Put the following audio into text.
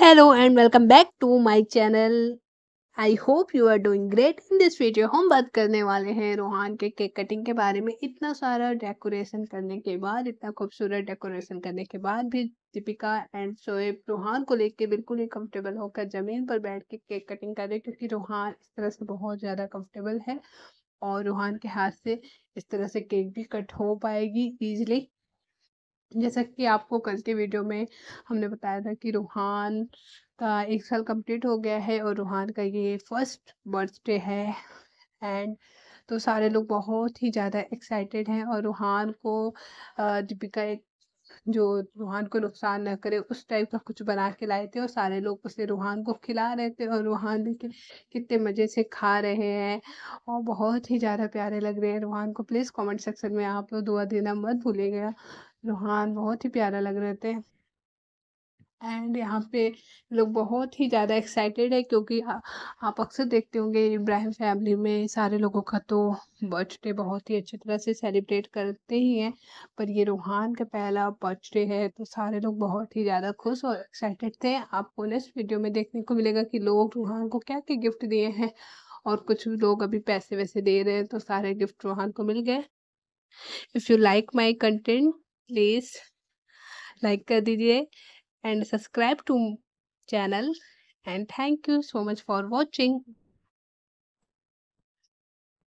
hello and welcome back to my channel I hope you are doing great in this video हम बात करने वाले हैं रोहान के केक कटिंग के बारे में इतना सारा डेकोरेशन करने के बाद इतना खूबसूरत डेकोरेशन करने के बाद भी दीपिका एंड सोएब रोहान को लेके बिल्कुल ही कंफर्टेबल होकर ज़मीन पर बैठ के केक कटिंग कर रहे क्योंकि रूहान इस तरह से बहुत ज़्यादा कम्फर्टेबल है और रूहान के हाथ से इस तरह से केक भी कट हो पाएगी ईजिली जैसा कि आपको कल के वीडियो में हमने बताया था कि रूहान का एक साल कंप्लीट हो गया है और रूहान का ये फर्स्ट बर्थडे है एंड तो सारे लोग बहुत ही ज़्यादा एक्साइटेड हैं और रूहान को दीपिका एक जो रूहान को नुकसान ना करे उस टाइप का कुछ बना के लाए थे और सारे लोग उसे रूहान को खिला रहे थे और रूहान देखे कितने मज़े से खा रहे हैं और बहुत ही ज़्यादा प्यारे लग रहे हैं रूहान को प्लीज़ कमेंट सेक्शन में आप लोग दुआ देना मत भूलिएगा रूहान बहुत ही प्यारा लग रहे थे एंड यहाँ पे लोग बहुत ही ज़्यादा एक्साइटेड है क्योंकि आ, आप अक्सर देखते होंगे इब्राहिम फैमिली में सारे लोगों का तो बर्थडे बहुत ही अच्छी तरह से सेलिब्रेट करते ही हैं पर ये रूहान का पहला बर्थडे है तो सारे लोग बहुत ही ज़्यादा खुश और एक्साइटेड थे आपको नेक्स्ट वीडियो में देखने को मिलेगा कि लोग रूहान को क्या क्या गिफ्ट दिए हैं और कुछ लोग अभी पैसे वैसे दे रहे हैं तो सारे गिफ्ट रूहान को मिल गए if you like my content please like कर दीजिए and subscribe to channel and thank you so much for watching